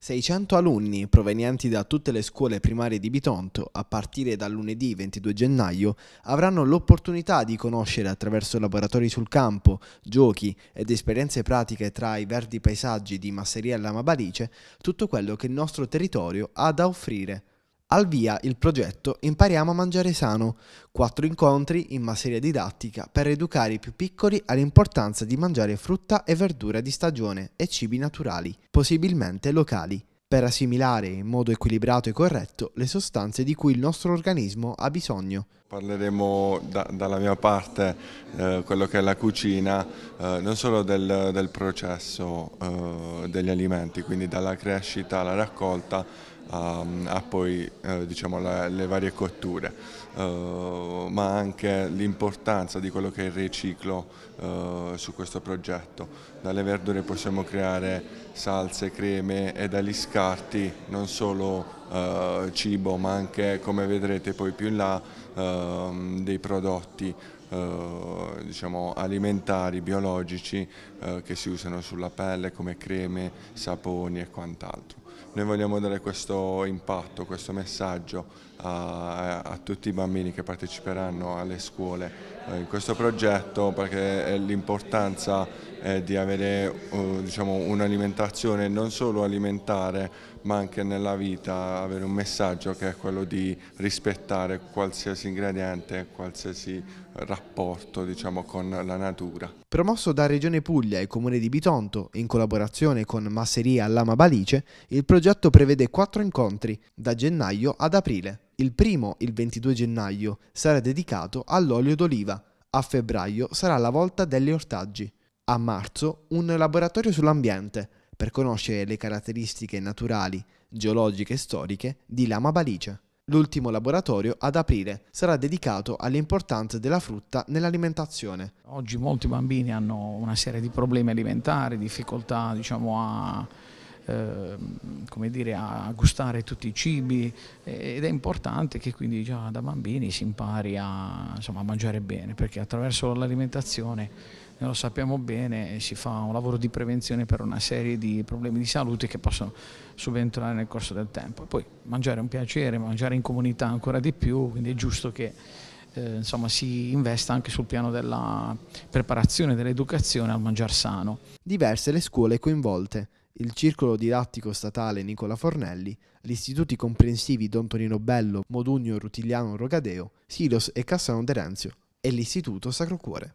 600 alunni provenienti da tutte le scuole primarie di Bitonto, a partire dal lunedì 22 gennaio, avranno l'opportunità di conoscere attraverso laboratori sul campo, giochi ed esperienze pratiche tra i verdi paesaggi di Masseria e Lamabarice tutto quello che il nostro territorio ha da offrire al via il progetto Impariamo a mangiare sano, quattro incontri in materia didattica per educare i più piccoli all'importanza di mangiare frutta e verdura di stagione e cibi naturali, possibilmente locali, per assimilare in modo equilibrato e corretto le sostanze di cui il nostro organismo ha bisogno. Parleremo da, dalla mia parte, eh, quello che è la cucina, eh, non solo del, del processo eh, degli alimenti, quindi dalla crescita alla raccolta, a, a poi eh, diciamo, la, le varie cotture, uh, ma anche l'importanza di quello che è il riciclo uh, su questo progetto. Dalle verdure possiamo creare salse, creme e dagli scarti non solo uh, cibo ma anche come vedrete poi più in là ehm, dei prodotti eh, diciamo, alimentari, biologici eh, che si usano sulla pelle come creme, saponi e quant'altro. Noi vogliamo dare questo impatto, questo messaggio a, a tutti i bambini che parteciperanno alle scuole eh, in questo progetto perché l'importanza eh, di avere eh, diciamo, un'alimentazione non solo alimentare ma anche nella vita avere un messaggio che è quello di rispettare qualsiasi ingrediente, qualsiasi rapporto diciamo, con la natura. Promosso da Regione Puglia e Comune di Bitonto, in collaborazione con Masseria Lama Balice, il progetto prevede quattro incontri, da gennaio ad aprile. Il primo, il 22 gennaio, sarà dedicato all'olio d'oliva. A febbraio sarà la volta degli ortaggi. A marzo, un laboratorio sull'ambiente, per conoscere le caratteristiche naturali, geologiche e storiche di Lama Balice. L'ultimo laboratorio ad aprire sarà dedicato all'importanza della frutta nell'alimentazione. Oggi molti bambini hanno una serie di problemi alimentari, difficoltà diciamo, a, eh, come dire, a gustare tutti i cibi ed è importante che quindi già da bambini si impari a, insomma, a mangiare bene perché attraverso l'alimentazione lo sappiamo bene, si fa un lavoro di prevenzione per una serie di problemi di salute che possono subentrare nel corso del tempo. Poi mangiare è un piacere, mangiare in comunità ancora di più, quindi è giusto che eh, insomma, si investa anche sul piano della preparazione dell'educazione al mangiare sano. Diverse le scuole coinvolte. Il Circolo Didattico Statale Nicola Fornelli, gli istituti comprensivi Don Tonino Bello, Modugno Rutiliano Rogadeo, Silos e Cassano Derenzio e l'Istituto Sacro Cuore.